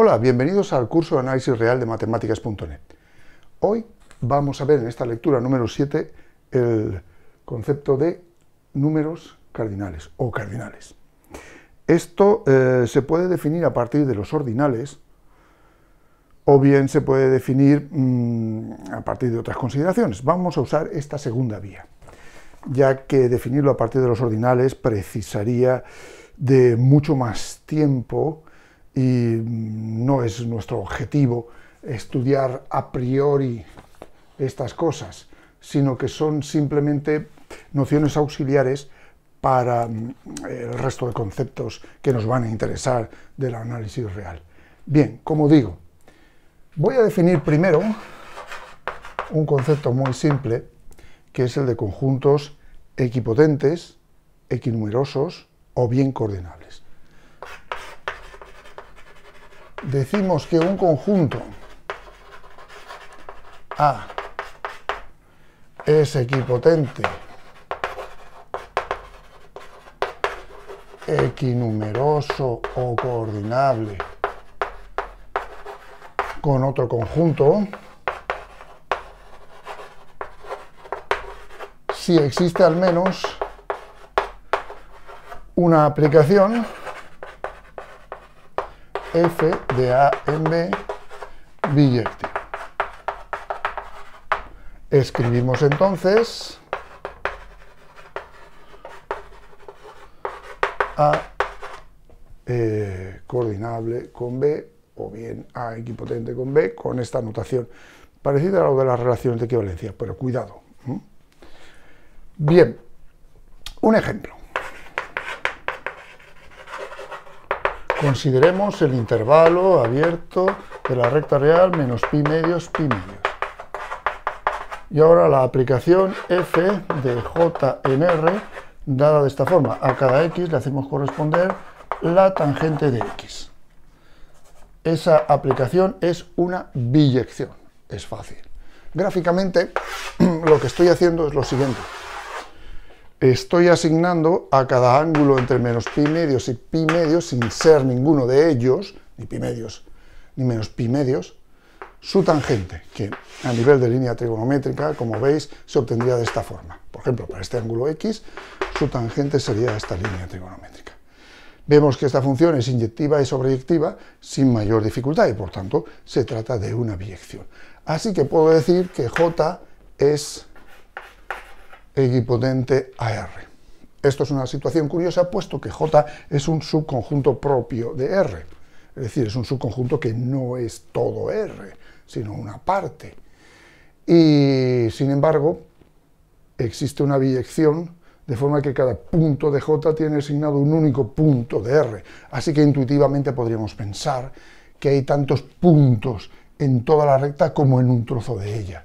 Hola, bienvenidos al curso de análisis real de matemáticas.net. Hoy vamos a ver en esta lectura número 7 el concepto de números cardinales o cardinales. Esto eh, se puede definir a partir de los ordinales o bien se puede definir mm, a partir de otras consideraciones. Vamos a usar esta segunda vía, ya que definirlo a partir de los ordinales precisaría de mucho más tiempo y no es nuestro objetivo estudiar a priori estas cosas, sino que son simplemente nociones auxiliares para mm, el resto de conceptos que nos van a interesar del análisis real. Bien, como digo, voy a definir primero un concepto muy simple, que es el de conjuntos equipotentes, equinumerosos o bien coordinables. decimos que un conjunto A es equipotente equinumeroso o coordinable con otro conjunto si existe al menos una aplicación F de A en B Escribimos entonces A e coordinable con B o bien A equipotente con B con esta notación parecida a lo de las relaciones de equivalencia, pero cuidado. Bien, un ejemplo. Consideremos el intervalo abierto de la recta real menos pi medios, pi medios. Y ahora la aplicación f de jnr dada de esta forma. A cada x le hacemos corresponder la tangente de x. Esa aplicación es una biyección. Es fácil. Gráficamente lo que estoy haciendo es lo siguiente estoy asignando a cada ángulo entre menos pi medios y pi medios, sin ser ninguno de ellos, ni pi medios ni menos pi medios, su tangente, que a nivel de línea trigonométrica, como veis, se obtendría de esta forma. Por ejemplo, para este ángulo X, su tangente sería esta línea trigonométrica. Vemos que esta función es inyectiva y sobreyectiva sin mayor dificultad y, por tanto, se trata de una biyección. Así que puedo decir que J es equipotente a R. Esto es una situación curiosa, puesto que J es un subconjunto propio de R. Es decir, es un subconjunto que no es todo R, sino una parte. Y, sin embargo, existe una biyección, de forma que cada punto de J tiene asignado un único punto de R. Así que intuitivamente podríamos pensar que hay tantos puntos en toda la recta como en un trozo de ella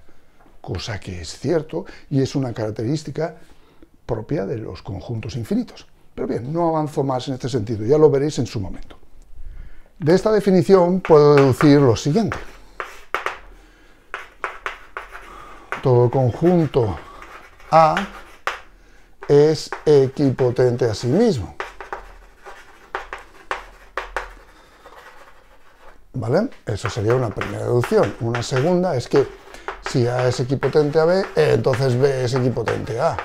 cosa que es cierto y es una característica propia de los conjuntos infinitos. Pero bien, no avanzo más en este sentido, ya lo veréis en su momento. De esta definición puedo deducir lo siguiente. Todo conjunto A es equipotente a sí mismo. ¿Vale? Eso sería una primera deducción. Una segunda es que si A es equipotente a B, e, entonces B es equipotente a A.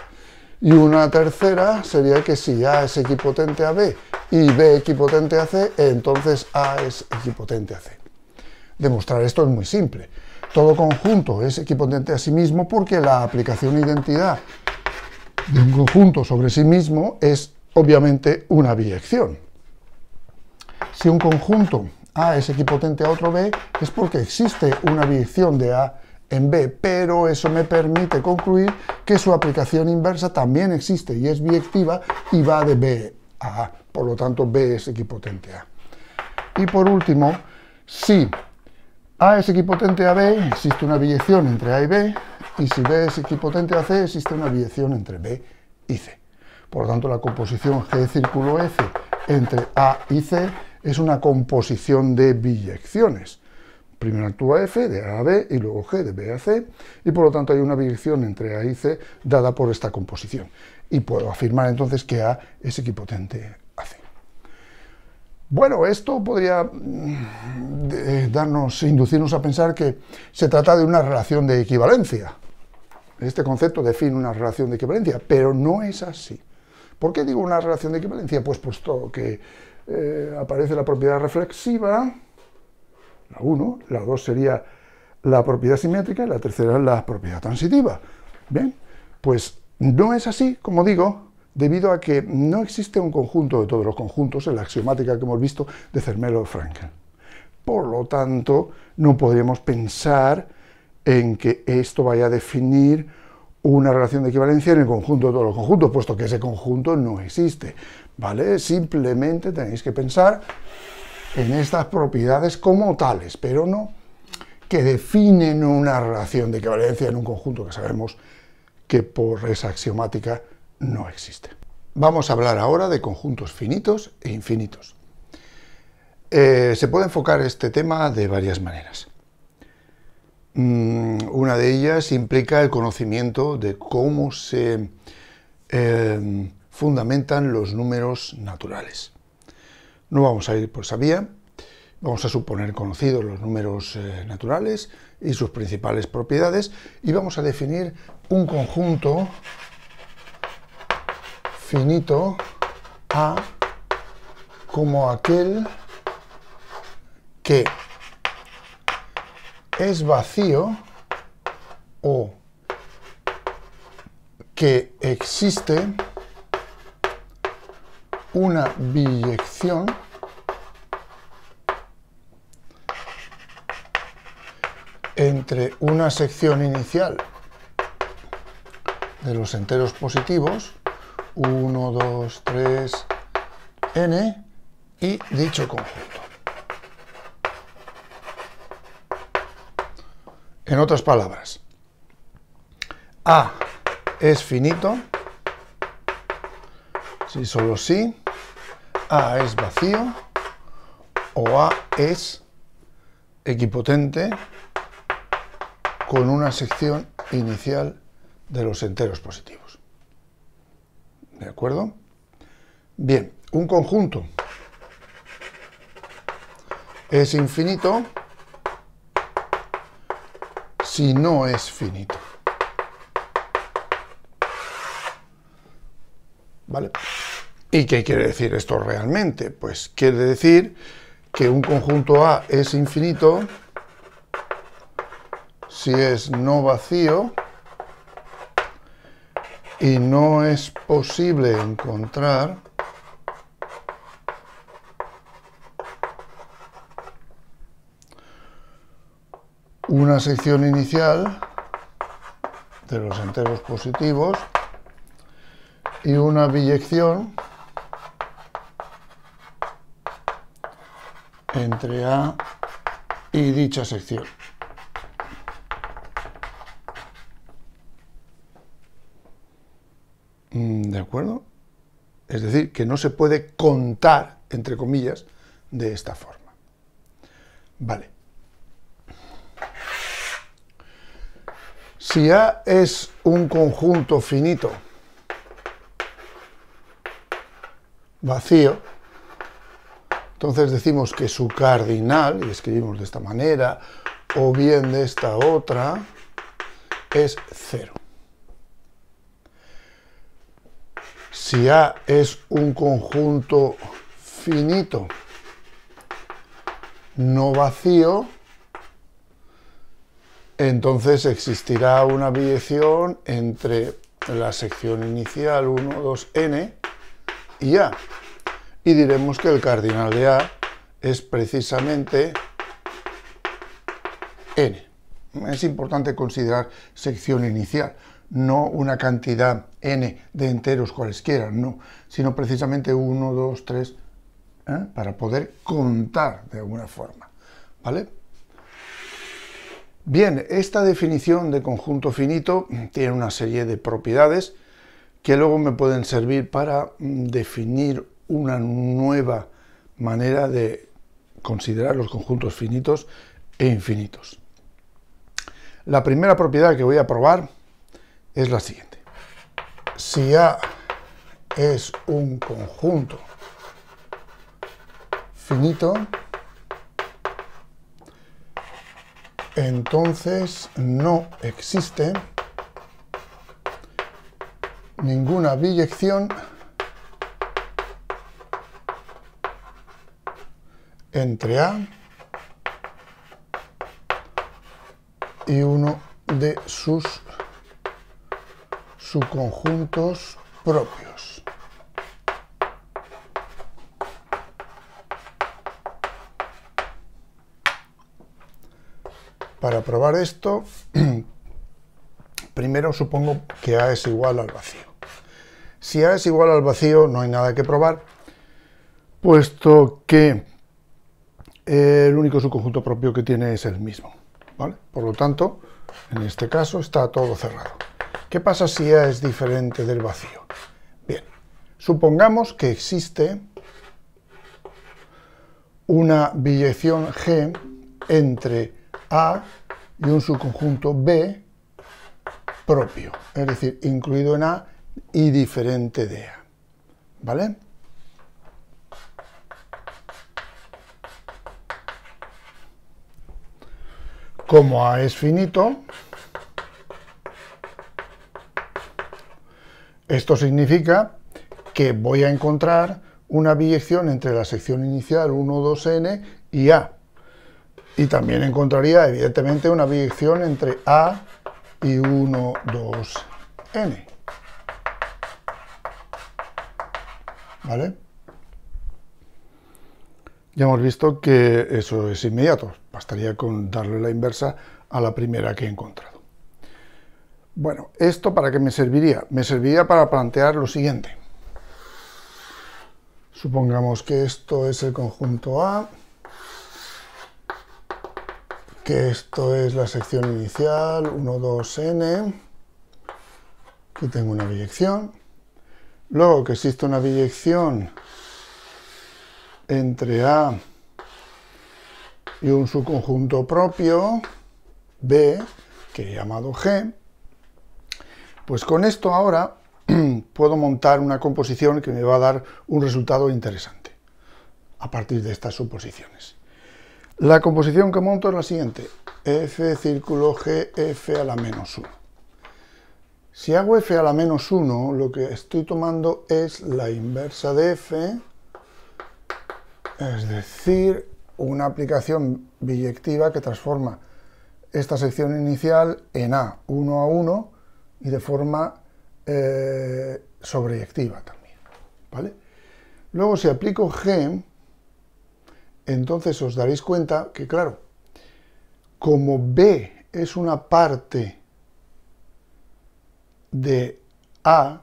Y una tercera sería que si A es equipotente a B y B equipotente a C, entonces A es equipotente a C. Demostrar esto es muy simple. Todo conjunto es equipotente a sí mismo porque la aplicación identidad de un conjunto sobre sí mismo es obviamente una biyección. Si un conjunto A es equipotente a otro B, es porque existe una biyección de A en B, pero eso me permite concluir que su aplicación inversa también existe y es biyectiva y va de B a A. Por lo tanto, B es equipotente A. Y por último, si A es equipotente a B, existe una biyección entre A y B, y si B es equipotente a C, existe una biyección entre B y C. Por lo tanto, la composición G círculo F entre A y C es una composición de biyecciones. Primero actúa F de A a B y luego G de B a C, y por lo tanto hay una dirección entre A y C dada por esta composición. Y puedo afirmar entonces que A es equipotente a C. Bueno, esto podría mm, darnos, inducirnos a pensar que se trata de una relación de equivalencia. Este concepto define una relación de equivalencia, pero no es así. ¿Por qué digo una relación de equivalencia? Pues puesto que eh, aparece la propiedad reflexiva, la 1, la 2 sería la propiedad simétrica y la tercera la propiedad transitiva. Bien, pues no es así, como digo, debido a que no existe un conjunto de todos los conjuntos en la axiomática que hemos visto de Zermelo-Frankel. Por lo tanto, no podríamos pensar en que esto vaya a definir una relación de equivalencia en el conjunto de todos los conjuntos, puesto que ese conjunto no existe, ¿vale? Simplemente tenéis que pensar en estas propiedades como tales, pero no que definen una relación de equivalencia en un conjunto que sabemos que por esa axiomática no existe. Vamos a hablar ahora de conjuntos finitos e infinitos. Eh, se puede enfocar este tema de varias maneras. Mm, una de ellas implica el conocimiento de cómo se eh, fundamentan los números naturales. No vamos a ir por esa vamos a suponer conocidos los números eh, naturales y sus principales propiedades y vamos a definir un conjunto finito A como aquel que es vacío o que existe una biyección entre una sección inicial de los enteros positivos, 1, 2, 3, n, y dicho conjunto. En otras palabras, A es finito, si solo si, A es vacío o A es equipotente con una sección inicial de los enteros positivos. ¿De acuerdo? Bien, un conjunto es infinito si no es finito. ¿Vale? ¿Y qué quiere decir esto realmente? Pues quiere decir que un conjunto A es infinito si es no vacío y no es posible encontrar una sección inicial de los enteros positivos y una biyección entre A y dicha sección. Mm, ¿De acuerdo? Es decir, que no se puede contar, entre comillas, de esta forma. Vale. Si A es un conjunto finito vacío, entonces decimos que su cardinal, y escribimos de esta manera, o bien de esta otra, es cero. Si A es un conjunto finito, no vacío, entonces existirá una biyección entre la sección inicial 1, 2, n y A y diremos que el cardinal de A es precisamente n. Es importante considerar sección inicial, no una cantidad n de enteros cualesquiera, no, sino precisamente 1, 2, 3, para poder contar de alguna forma. ¿Vale? Bien, esta definición de conjunto finito tiene una serie de propiedades que luego me pueden servir para mm, definir una nueva manera de considerar los conjuntos finitos e infinitos. La primera propiedad que voy a probar es la siguiente. Si A es un conjunto finito, entonces no existe ninguna biyección entre A y uno de sus subconjuntos propios. Para probar esto, primero supongo que A es igual al vacío. Si A es igual al vacío, no hay nada que probar, puesto que el único subconjunto propio que tiene es el mismo. ¿vale? Por lo tanto, en este caso está todo cerrado. ¿Qué pasa si A es diferente del vacío? Bien, supongamos que existe una biyección G entre A y un subconjunto B propio, es decir, incluido en A y diferente de A. ¿Vale? como A es finito, esto significa que voy a encontrar una biyección entre la sección inicial 1, 2n y A. Y también encontraría, evidentemente, una biyección entre A y 1, 2, n. ¿Vale? Ya hemos visto que eso es inmediato, bastaría con darle la inversa a la primera que he encontrado. Bueno, ¿esto para qué me serviría? Me serviría para plantear lo siguiente. Supongamos que esto es el conjunto A, que esto es la sección inicial, 1, 2, n, que tengo una biyección, luego que existe una biyección entre A y un subconjunto propio, B, que he llamado G, pues con esto ahora puedo montar una composición que me va a dar un resultado interesante a partir de estas suposiciones. La composición que monto es la siguiente, f círculo g f a la menos 1. Si hago f a la menos 1, lo que estoy tomando es la inversa de f es decir, una aplicación biyectiva que transforma esta sección inicial en A, 1 a 1 y de forma eh, sobreyectiva también. ¿vale? Luego si aplico G, entonces os daréis cuenta que claro, como B es una parte de A,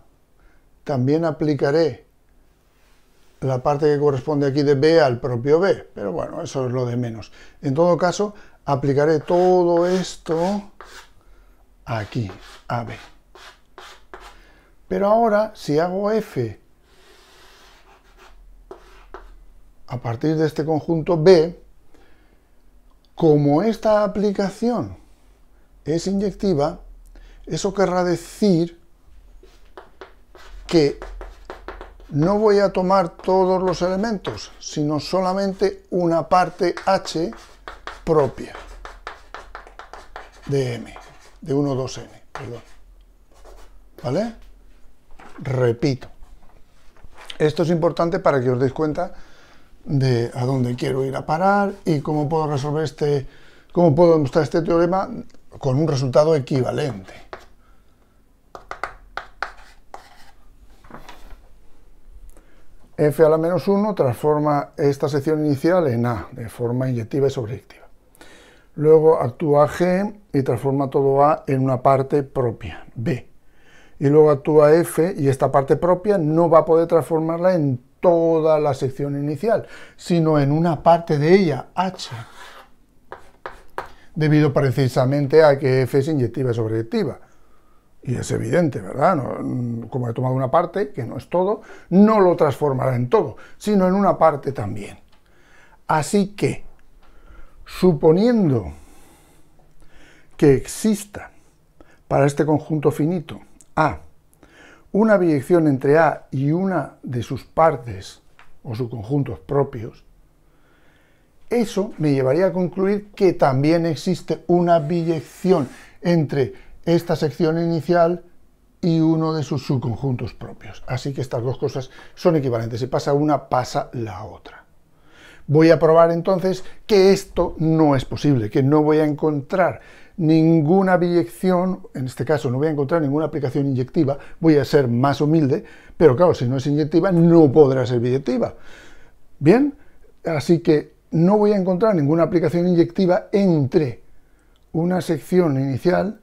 también aplicaré la parte que corresponde aquí de B al propio B, pero bueno, eso es lo de menos. En todo caso, aplicaré todo esto aquí, a B. Pero ahora, si hago F a partir de este conjunto B, como esta aplicación es inyectiva, eso querrá decir que no voy a tomar todos los elementos, sino solamente una parte h propia de m, de 1, 2, n, perdón. ¿Vale? Repito. Esto es importante para que os deis cuenta de a dónde quiero ir a parar y cómo puedo resolver este, cómo puedo demostrar este teorema con un resultado equivalente. f a la menos 1 transforma esta sección inicial en a, de forma inyectiva y sobreyectiva. Luego actúa g y transforma todo a en una parte propia, b. Y luego actúa f y esta parte propia no va a poder transformarla en toda la sección inicial, sino en una parte de ella, h. Debido precisamente a que f es inyectiva y sobreyectiva y es evidente, ¿verdad? Mm, como he tomado una parte, que no es todo, no lo transformará en todo, sino en una parte también. Así que, suponiendo que exista para este conjunto finito A una biyección entre A y una de sus partes o sus conjuntos propios, eso me llevaría a concluir que también existe una biyección entre esta sección inicial y uno de sus subconjuntos propios. Así que estas dos cosas son equivalentes. Si pasa una, pasa la otra. Voy a probar entonces que esto no es posible, que no voy a encontrar ninguna biyección, en este caso no voy a encontrar ninguna aplicación inyectiva, voy a ser más humilde, pero claro, si no es inyectiva no podrá ser biyectiva. Bien, así que no voy a encontrar ninguna aplicación inyectiva entre una sección inicial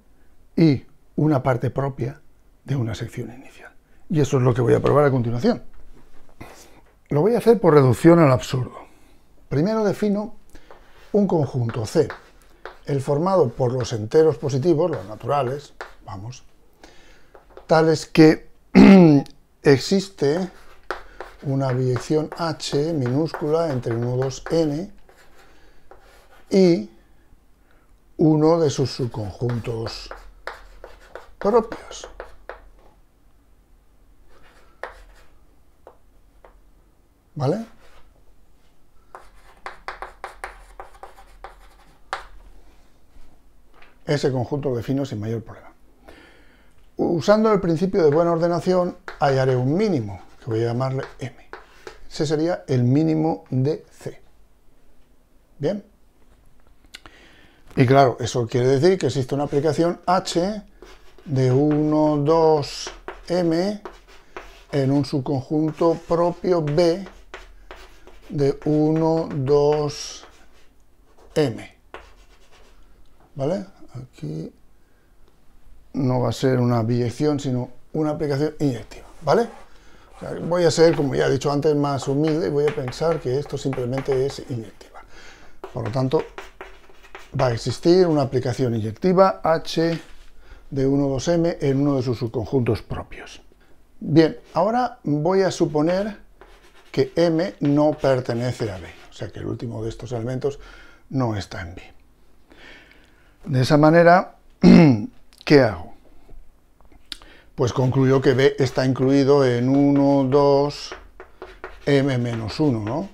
y una parte propia de una sección inicial. Y eso es lo que voy a probar a continuación. Lo voy a hacer por reducción al absurdo. Primero defino un conjunto C, el formado por los enteros positivos, los naturales, vamos, tales que existe una biyección H minúscula entre nudos N y uno de sus subconjuntos propios. ¿Vale? Ese conjunto lo defino sin mayor problema. Usando el principio de buena ordenación, hallaré un mínimo, que voy a llamarle M. Ese sería el mínimo de C. ¿Bien? Y claro, eso quiere decir que existe una aplicación H de 1, 2, m en un subconjunto propio B de 1, 2, m. ¿Vale? Aquí no va a ser una biyección, sino una aplicación inyectiva. ¿Vale? voy a ser, como ya he dicho antes, más humilde y voy a pensar que esto simplemente es inyectiva. Por lo tanto, va a existir una aplicación inyectiva H de 1,2m en uno de sus subconjuntos propios. Bien, ahora voy a suponer que m no pertenece a b, o sea que el último de estos elementos no está en b. De esa manera, ¿qué hago? Pues concluyo que b está incluido en 1, 2, m menos 1, ¿no?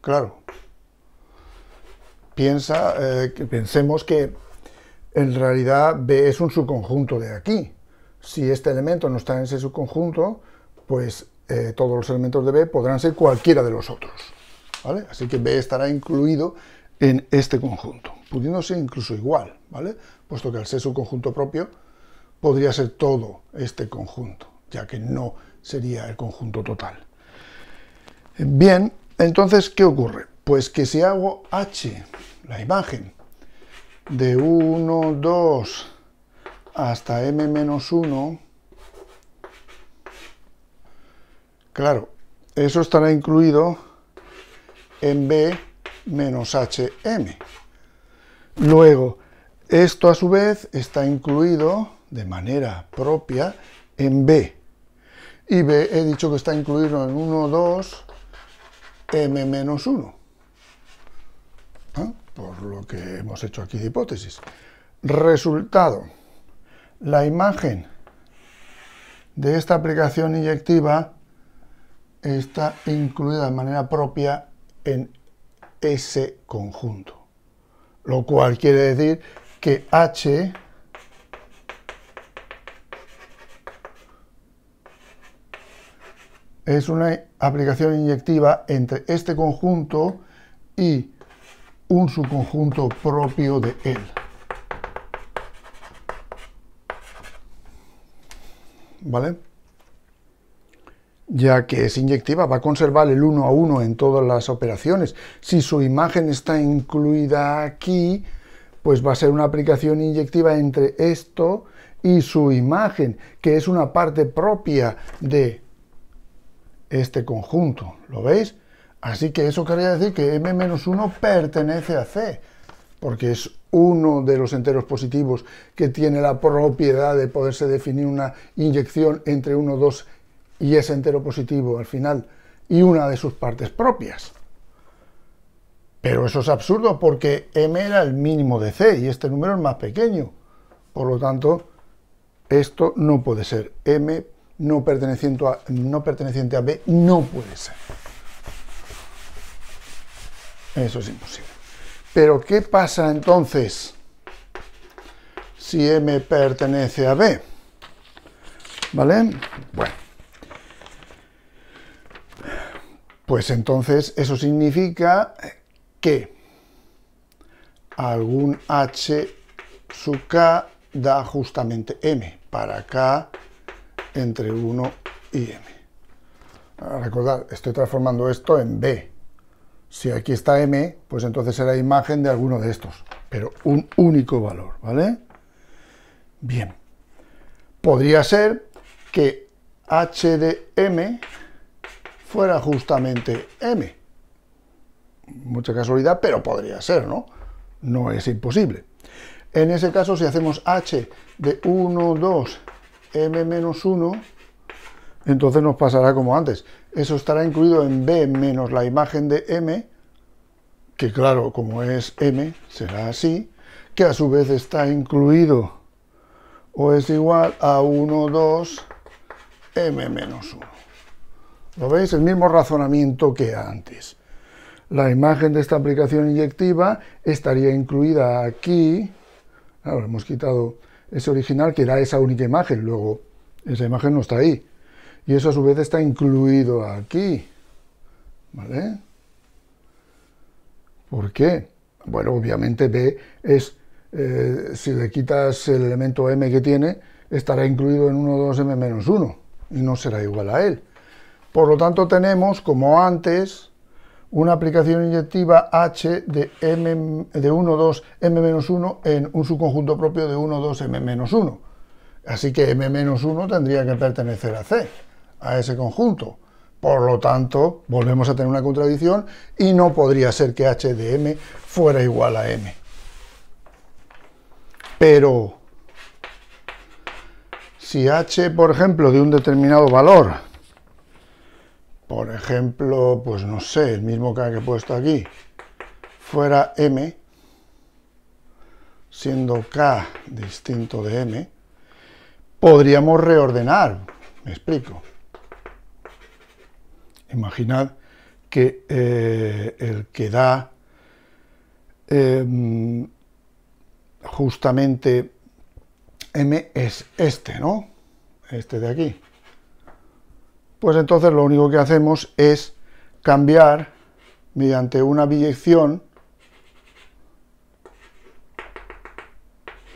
Claro. Piensa, eh, pensemos que en realidad B es un subconjunto de aquí. Si este elemento no está en ese subconjunto, pues eh, todos los elementos de B podrán ser cualquiera de los otros. ¿vale? Así que B estará incluido en este conjunto, pudiéndose incluso igual, ¿vale? puesto que al ser subconjunto propio podría ser todo este conjunto, ya que no sería el conjunto total. Bien, entonces, ¿qué ocurre? Pues que si hago H, la imagen, de 1, 2 hasta m 1, claro, eso estará incluido en b hm. Luego, esto a su vez está incluido de manera propia en b. Y b he dicho que está incluido en 1, 2, m 1 por lo que hemos hecho aquí de hipótesis. Resultado, la imagen de esta aplicación inyectiva está incluida de manera propia en ese conjunto, lo cual quiere decir que H es una aplicación inyectiva entre este conjunto y un subconjunto propio de él. ¿Vale? Ya que es inyectiva, va a conservar el 1 a 1 en todas las operaciones. Si su imagen está incluida aquí, pues va a ser una aplicación inyectiva entre esto y su imagen, que es una parte propia de este conjunto. ¿Lo veis? Así que eso quería decir que m-1 pertenece a C, porque es uno de los enteros positivos que tiene la propiedad de poderse definir una inyección entre 1, 2 y ese entero positivo al final, y una de sus partes propias. Pero eso es absurdo porque m era el mínimo de C y este número es más pequeño. Por lo tanto, esto no puede ser. m no no perteneciente a B no puede ser. Eso es imposible. Pero ¿qué pasa entonces si M pertenece a B? ¿Vale? Bueno. Pues entonces eso significa que algún H sub K da justamente M para K entre 1 y M. Recordad, estoy transformando esto en B. Si aquí está m, pues entonces será imagen de alguno de estos, pero un único valor, ¿vale? Bien. Podría ser que h de m fuera justamente m. Mucha casualidad, pero podría ser, ¿no? No es imposible. En ese caso, si hacemos h de 1, 2, m menos 1, entonces nos pasará como antes eso estará incluido en B menos la imagen de M, que claro, como es M, será así, que a su vez está incluido o es igual a 1, 2, M menos 1. ¿Lo veis? El mismo razonamiento que antes. La imagen de esta aplicación inyectiva estaría incluida aquí. Ahora hemos quitado ese original que era esa única imagen, luego esa imagen no está ahí, y eso a su vez está incluido aquí. ¿Vale? ¿Por qué? Bueno, obviamente B es, eh, si le quitas el elemento m que tiene, estará incluido en 1, 2, m menos 1 y no será igual a él. Por lo tanto, tenemos, como antes, una aplicación inyectiva h de, m, de 1, 2, m menos 1 en un subconjunto propio de 1, 2, m menos 1. Así que m menos 1 tendría que pertenecer a C a ese conjunto. Por lo tanto, volvemos a tener una contradicción y no podría ser que h de m fuera igual a m. Pero si h, por ejemplo, de un determinado valor, por ejemplo, pues no sé, el mismo k que he puesto aquí, fuera m, siendo k distinto de m, podríamos reordenar, me explico. Imaginad que eh, el que da em, justamente m es este, ¿no? Este de aquí. Pues entonces lo único que hacemos es cambiar mediante una biyección,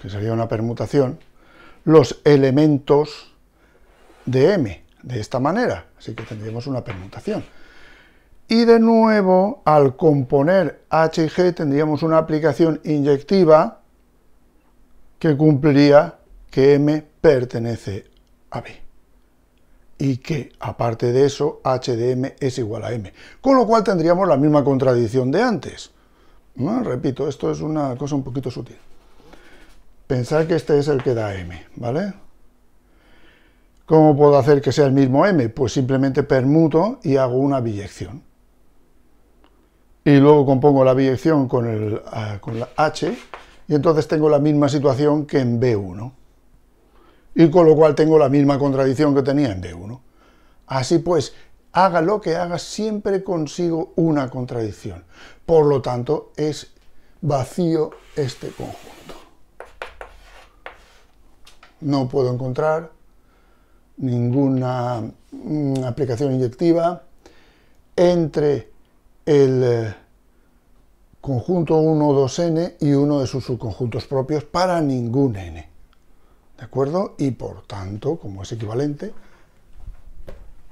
que sería una permutación, los elementos de m de esta manera, así que tendríamos una permutación. Y de nuevo, al componer h y g tendríamos una aplicación inyectiva que cumpliría que m pertenece a b y que, aparte de eso, h de m es igual a m. Con lo cual tendríamos la misma contradicción de antes. Repito, esto es una cosa un poquito sutil. Pensar que este es el que da m, ¿vale? ¿Cómo puedo hacer que sea el mismo m? Pues simplemente permuto y hago una biyección. Y luego compongo la biyección con, el, ah, la h y entonces tengo la misma situación que en b1. Y con lo cual tengo la misma contradicción que tenía en b 1 Así pues, haga lo que haga, siempre consigo una contradicción. Por lo tanto, es vacío este conjunto. No puedo encontrar ninguna mm, aplicación inyectiva, entre el eh, conjunto 1, 2n y uno de sus subconjuntos propios para ningún n. ¿De acuerdo? Y por tanto, como es equivalente,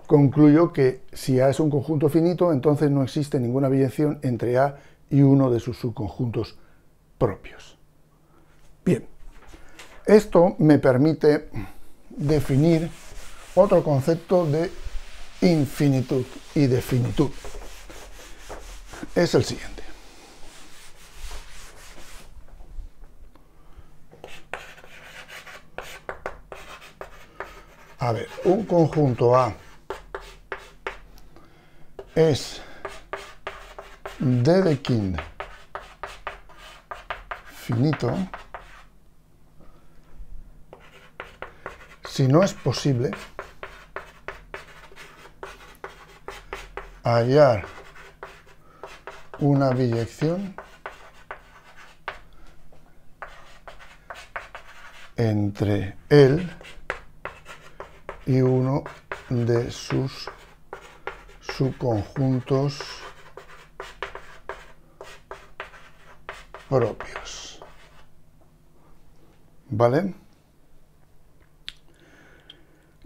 concluyo que si A es un conjunto finito, entonces no existe ninguna variación entre A y uno de sus subconjuntos propios. Bien, esto me permite definir otro concepto de infinitud y de finitud. Es el siguiente. A ver, un conjunto A es de Dedekind finito si no es posible hallar una biyección entre él y uno de sus subconjuntos propios. ¿Vale?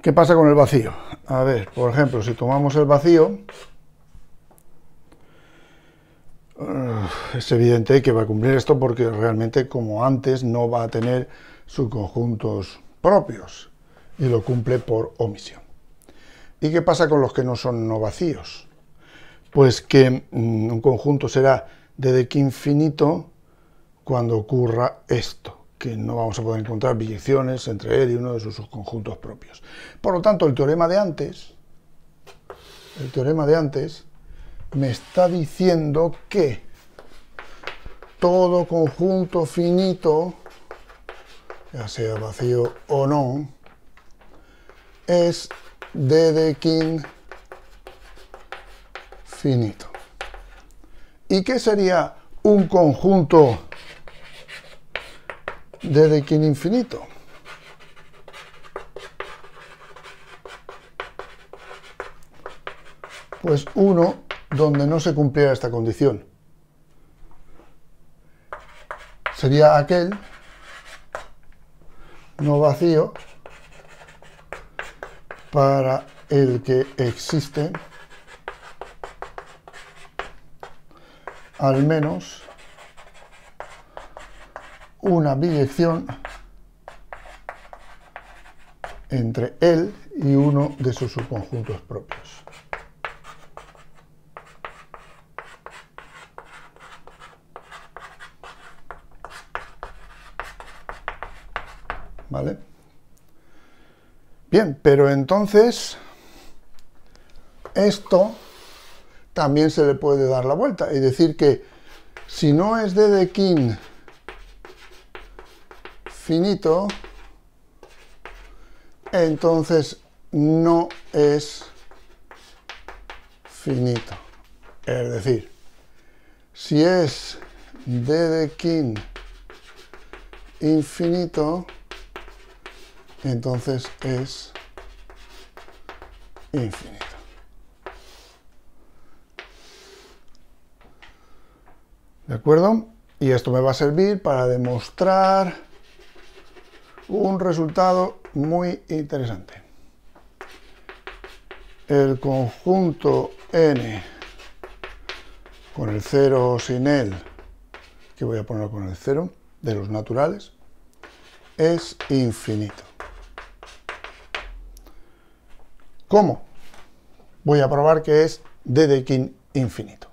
¿Qué pasa con el vacío? A ver, por ejemplo, si tomamos el vacío, es evidente que va a cumplir esto porque realmente como antes no va a tener subconjuntos propios y lo cumple por omisión. ¿Y qué pasa con los que no son no vacíos? Pues que mm, un conjunto será de que infinito cuando ocurra esto, que no vamos a poder encontrar billecciones entre él y uno de sus subconjuntos propios. Por lo tanto, el teorema de antes, el teorema de antes, me está diciendo que todo conjunto finito, ya sea vacío o no, es Dedekind finito. ¿Y qué sería un conjunto de Dedekind infinito? Pues uno donde no se cumpliera esta condición. sería aquel no vacío para el que existe al menos una biyección entre él y uno de sus subconjuntos propios. pero entonces esto también se le puede dar la vuelta. y decir que si no es de Dedekind finito, entonces no es finito. Es decir, si es de Dedekind infinito, entonces es infinito. ¿De acuerdo? Y esto me va a servir para demostrar un resultado muy interesante. El conjunto n con el 0 sin él, que voy a poner con el 0, de los naturales, es infinito. ¿Cómo? Voy a probar que es Dedekind de infinito.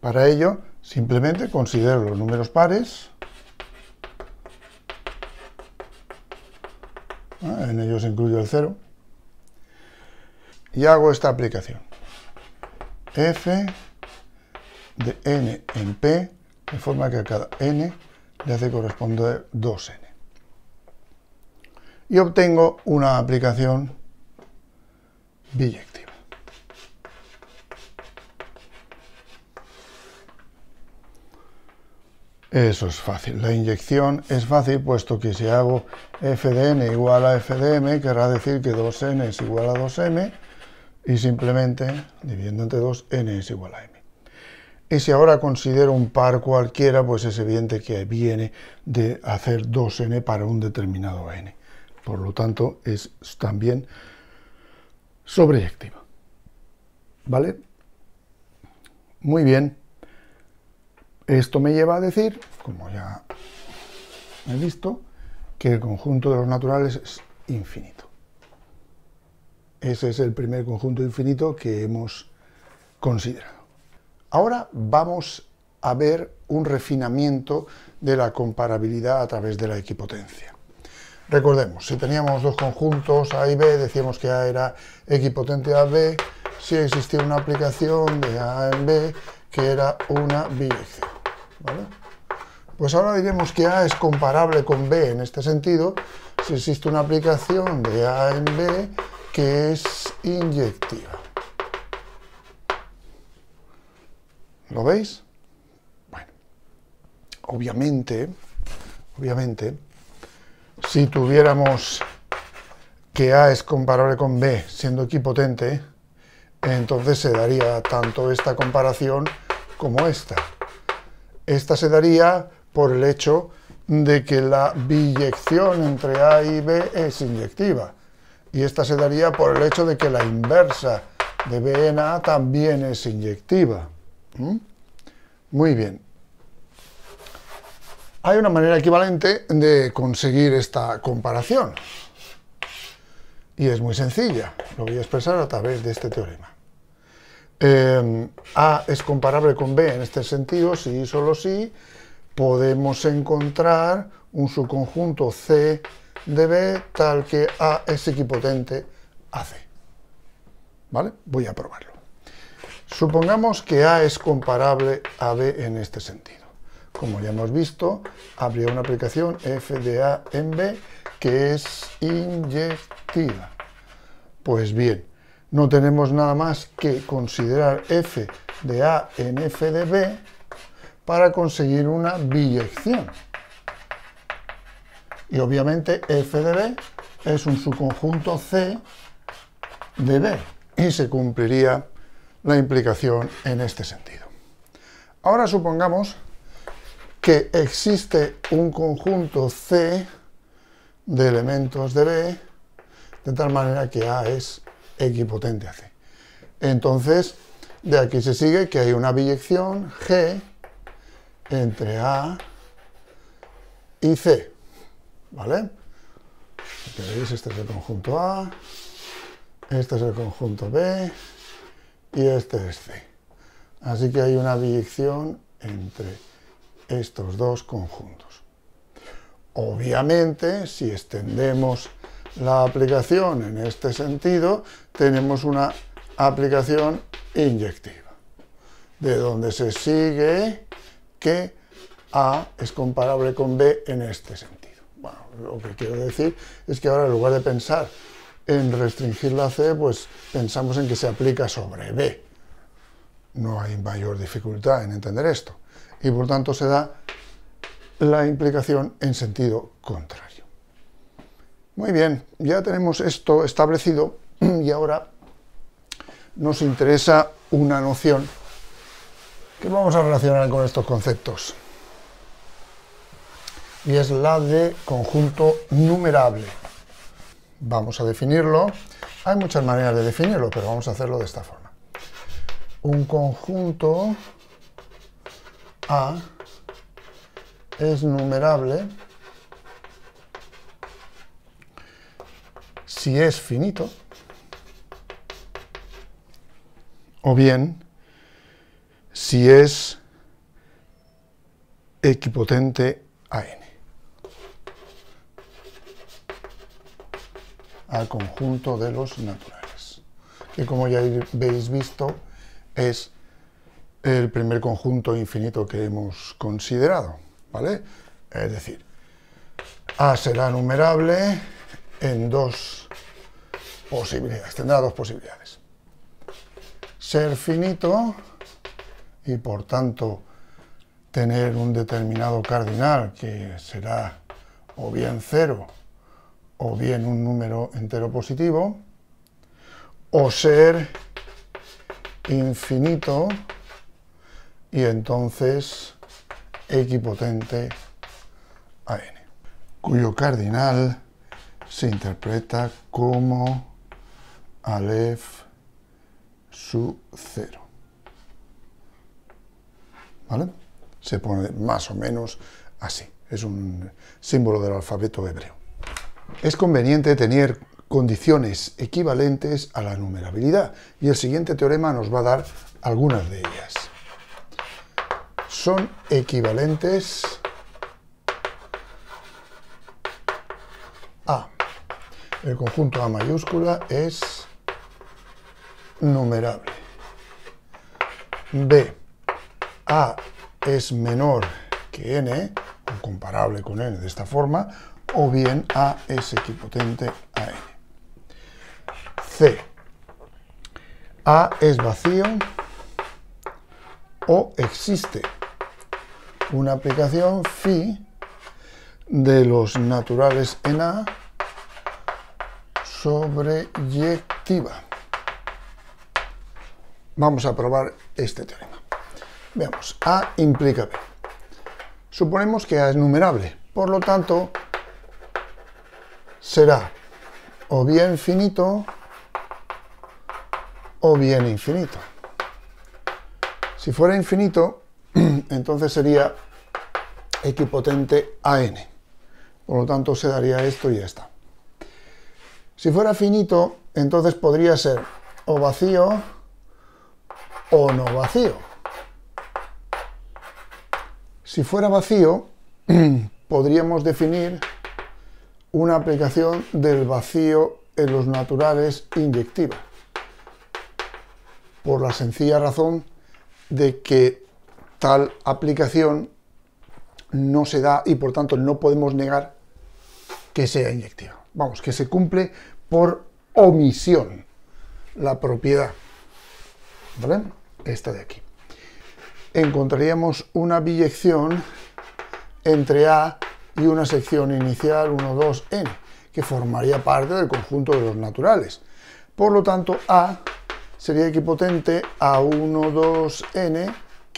Para ello, simplemente considero los números pares. Ah, en ellos incluyo el cero. Y hago esta aplicación. f de n en p, de forma que a cada n le hace corresponder 2n. Y obtengo una aplicación biyectiva. Eso es fácil. La inyección es fácil puesto que si hago n igual a f m, querrá decir que 2N es igual a 2M y simplemente dividiendo entre 2, N es igual a M. Y si ahora considero un par cualquiera, pues es evidente que viene de hacer 2N para un determinado N. Por lo tanto, es también sobreyectiva. ¿Vale? Muy bien. Esto me lleva a decir, como ya he visto, que el conjunto de los naturales es infinito. Ese es el primer conjunto infinito que hemos considerado. Ahora vamos a ver un refinamiento de la comparabilidad a través de la equipotencia. Recordemos, si teníamos dos conjuntos A y B, decíamos que A era equipotente a B, si existía una aplicación de A en B que era una biyección, Pues ahora diremos que A es comparable con B en este sentido, si existe una aplicación de A en B que es inyectiva. ¿Lo veis? Bueno, obviamente, obviamente, si tuviéramos que A es comparable con B siendo equipotente, entonces se daría tanto esta comparación como esta. Esta se daría por el hecho de que la biyección entre A y B es inyectiva. Y esta se daría por el hecho de que la inversa de B en A también es inyectiva. ¿Mm? Muy bien, hay una manera equivalente de conseguir esta comparación. Y es muy sencilla, lo voy a expresar a través de este teorema. Em, a es comparable con B en este sentido, si y solo si podemos encontrar un subconjunto C de B tal que A es equipotente a C. ¿Vale? Voy a probarlo. Supongamos que A es comparable a B en este sentido como ya hemos visto, habría una aplicación FDA B que es inyectiva. Pues bien, no tenemos nada más que considerar F de A en F de B para conseguir una biyección. Y obviamente F de B es un subconjunto C de B y se cumpliría la implicación en este sentido. Ahora supongamos que existe un conjunto C de elementos de B, de tal manera que A es equipotente a C. Entonces, de aquí se sigue que hay una biyección G entre A y C, ¿vale? este es el conjunto A, este es el conjunto B y este es C. Así que hay una biyección entre estos dos conjuntos. Obviamente, si extendemos la aplicación en este sentido, tenemos una aplicación inyectiva, de donde se sigue que A es comparable con B en este sentido. Bueno, lo que quiero decir es que ahora en lugar de pensar en restringir la C, pues pensamos en que se aplica sobre B. No hay mayor dificultad en entender esto y por tanto se da la implicación en sentido contrario. Muy bien, ya tenemos esto establecido y ahora nos interesa una noción que vamos a relacionar con estos conceptos y es la de conjunto numerable. Vamos a definirlo. Hay muchas maneras de definirlo, pero vamos a hacerlo de esta forma. Un conjunto a es numerable si es finito, o bien si es equipotente a n. al conjunto de los naturales, que como ya habéis visto es el primer conjunto infinito que hemos considerado, ¿vale? Es decir, A será numerable en dos posibilidades, tendrá dos posibilidades. Ser finito y por tanto tener un determinado cardinal que será o bien cero o bien un número entero positivo, o ser infinito y entonces equipotente a n, cuyo cardinal se interpreta como Aleph su, cero. ¿Vale? Se pone más o menos así. Es un símbolo del alfabeto hebreo. Es conveniente tener condiciones equivalentes a la numerabilidad y el siguiente teorema nos va a dar algunas de ellas son equivalentes a. El conjunto A mayúscula es numerable. B. A es menor que n, o comparable con n de esta forma, o bien A es equipotente a n. C. A es vacío o existe una aplicación phi de los naturales en A sobreyectiva. Vamos a probar este teorema. Veamos, A implica B. Suponemos que A es numerable, por lo tanto, será o bien finito o bien infinito. Si fuera infinito, entonces sería equipotente a n. Por lo tanto, se daría esto y ya está. Si fuera finito, entonces podría ser o vacío o no vacío. Si fuera vacío, podríamos definir una aplicación del vacío en los naturales inyectiva. Por la sencilla razón de que tal aplicación no se da y por tanto no podemos negar que sea inyectiva. Vamos, que se cumple por omisión la propiedad. ¿Vale? Esta de aquí. Encontraríamos una biyección entre A y una sección inicial 1, 2, n, que formaría parte del conjunto de los naturales. Por lo tanto, A sería equipotente a 1, 2, n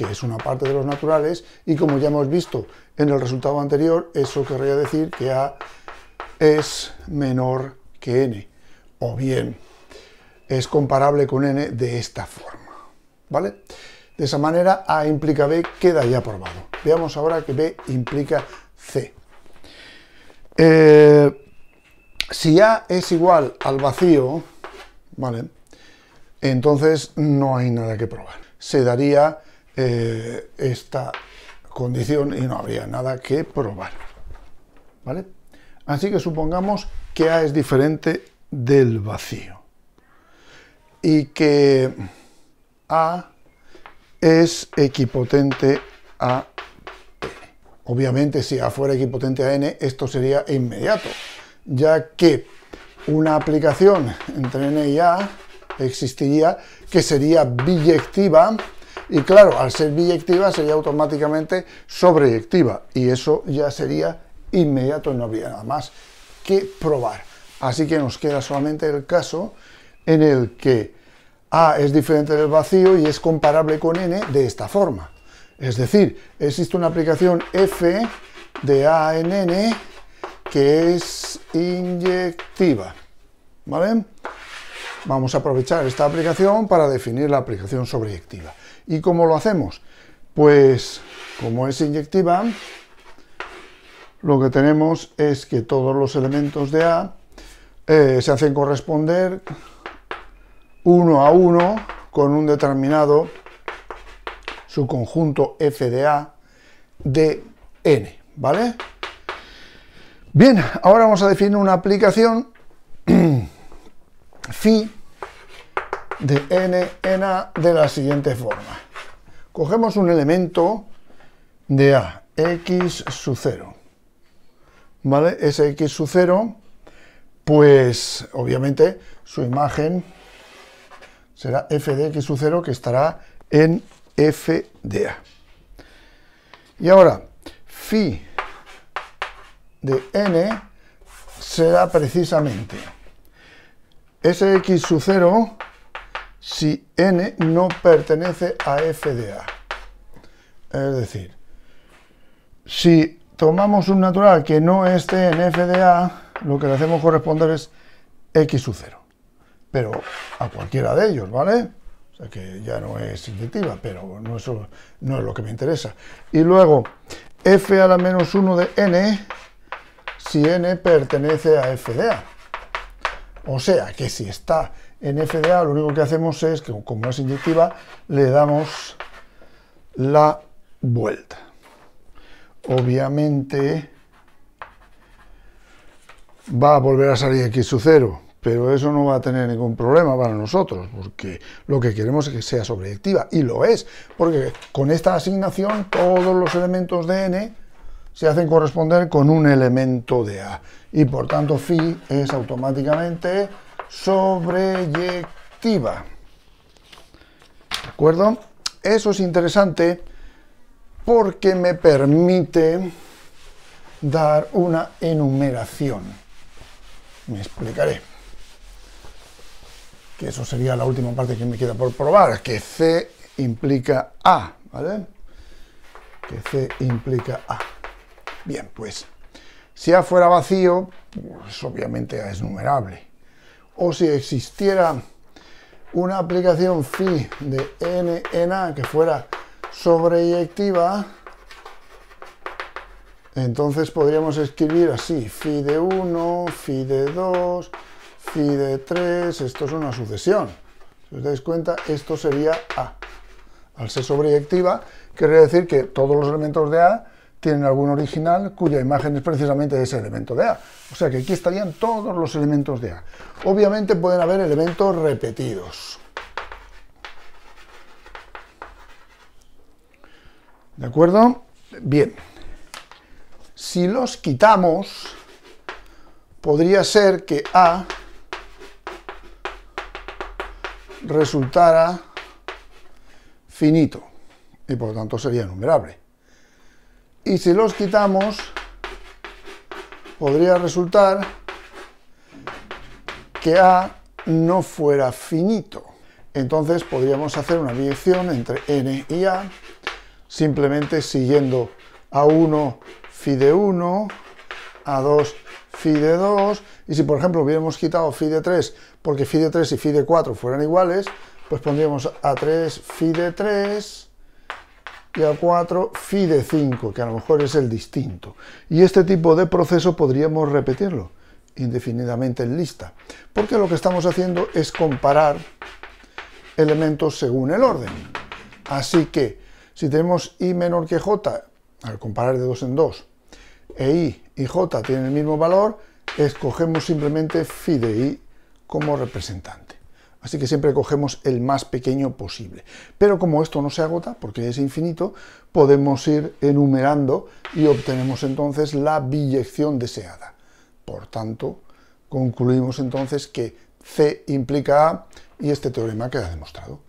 que es una parte de los naturales, y como ya hemos visto en el resultado anterior, eso querría decir que A es menor que n, o bien es comparable con n de esta forma. ¿Vale? De esa manera A implica B queda ya probado. Veamos ahora que B implica C. Eh, si A es igual al vacío, ¿vale? Entonces no hay nada que probar. Se daría eh, esta condición y no habría nada que probar. ¿Vale? Así que supongamos que A es diferente del vacío y que A es equipotente a N. Obviamente, si A fuera equipotente a N, esto sería inmediato, ya que una aplicación entre N y A existiría que sería biyectiva y claro, al ser biyectiva sería automáticamente sobreyectiva y eso ya sería inmediato, no habría nada más que probar. Así que nos queda solamente el caso en el que A es diferente del vacío y es comparable con N de esta forma. Es decir, existe una aplicación F de A en N que es inyectiva. ¿Vale? Vamos a aprovechar esta aplicación para definir la aplicación sobreyectiva. ¿Y cómo lo hacemos? Pues como es inyectiva, lo que tenemos es que todos los elementos de A eh, se hacen corresponder uno a uno con un determinado subconjunto F de A de N, ¿vale? Bien, ahora vamos a definir una aplicación phi de n en a de la siguiente forma. Cogemos un elemento de a, x sub 0. ¿Vale? Ese x sub 0, pues obviamente su imagen será f de x sub 0 que estará en f de a. Y ahora, phi de n será precisamente ese x sub 0 si n no pertenece a f de a. Es decir, si tomamos un natural que no esté en f de a, lo que le hacemos corresponder es x sub 0. Pero a cualquiera de ellos, ¿vale? O sea que ya no es inyectiva, pero no es, no es lo que me interesa. Y luego, f a la menos 1 de n, si n pertenece a f de a. O sea que si está en FDA lo único que hacemos es que como es inyectiva le damos la vuelta. Obviamente va a volver a salir x su cero, pero eso no va a tener ningún problema para nosotros, porque lo que queremos es que sea sobreyectiva, y lo es, porque con esta asignación todos los elementos de n se hacen corresponder con un elemento de a, y por tanto phi es automáticamente sobreyectiva. ¿De acuerdo? Eso es interesante porque me permite dar una enumeración. Me explicaré. Que eso sería la última parte que me queda por probar, que C implica A, ¿vale? Que C implica A. Bien, pues, si A fuera vacío, pues obviamente A es numerable o si existiera una aplicación phi de n en a que fuera sobreyectiva, entonces podríamos escribir así, phi de 1, phi de 2, phi de 3, esto es una sucesión. Si os dais cuenta, esto sería A. Al ser sobreyectiva, quiere decir que todos los elementos de A tienen algún original cuya imagen es precisamente ese elemento de A. O sea que aquí estarían todos los elementos de A. Obviamente pueden haber elementos repetidos. ¿De acuerdo? Bien. Si los quitamos, podría ser que A resultara finito y por lo tanto sería enumerable y si los quitamos podría resultar que A no fuera finito. Entonces podríamos hacer una dirección entre n y a, simplemente siguiendo a 1 phi de 1, a 2 fi de 2, y si por ejemplo hubiéramos quitado fi de 3 porque phi de 3 y phi de 4 fueran iguales, pues pondríamos a 3 phi de 3, y A4 de 5, que a lo mejor es el distinto. Y este tipo de proceso podríamos repetirlo indefinidamente en lista, porque lo que estamos haciendo es comparar elementos según el orden. Así que, si tenemos i menor que j, al comparar de 2 en 2, e i y j tienen el mismo valor, escogemos simplemente FI de i como representante. Así que siempre cogemos el más pequeño posible. Pero como esto no se agota, porque es infinito, podemos ir enumerando y obtenemos entonces la biyección deseada. Por tanto, concluimos entonces que C implica A y este teorema queda demostrado.